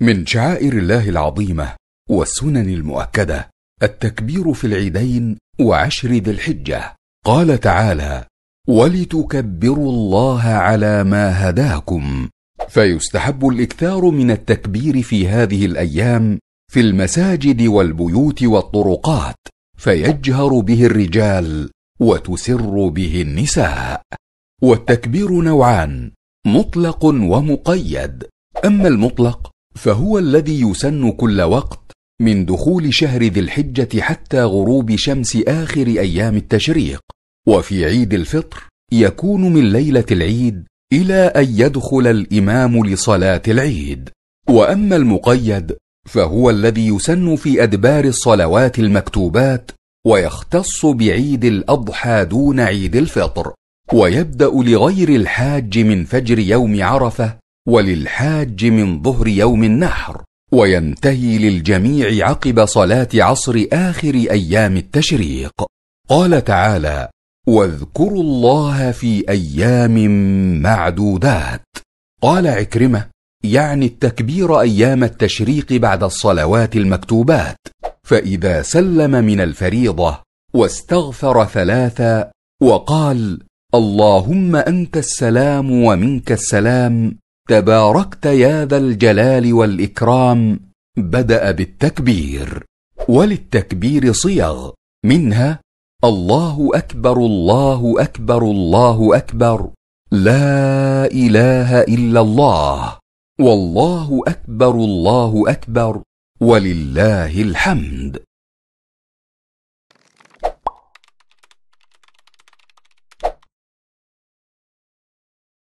من شعائر الله العظيمه والسنن المؤكده التكبير في العيدين وعشر ذي الحجه قال تعالى ولتكبروا الله على ما هداكم فيستحب الاكثار من التكبير في هذه الايام في المساجد والبيوت والطرقات فيجهر به الرجال وتسر به النساء والتكبير نوعان مطلق ومقيد اما المطلق فهو الذي يسن كل وقت من دخول شهر ذي الحجه حتى غروب شمس اخر ايام التشريق وفي عيد الفطر يكون من ليله العيد الى ان يدخل الامام لصلاه العيد واما المقيد فهو الذي يسن في ادبار الصلوات المكتوبات ويختص بعيد الاضحى دون عيد الفطر ويبدا لغير الحاج من فجر يوم عرفه وللحاج من ظهر يوم النحر وينتهي للجميع عقب صلاه عصر اخر ايام التشريق قال تعالى واذكروا الله في ايام معدودات قال عكرمه يعني التكبير ايام التشريق بعد الصلوات المكتوبات فاذا سلم من الفريضه واستغفر ثلاثا وقال اللهم انت السلام ومنك السلام تباركت يا ذا الجلال والاكرام بدا بالتكبير وللتكبير صيغ منها الله اكبر الله اكبر الله اكبر لا اله الا الله والله اكبر الله اكبر ولله الحمد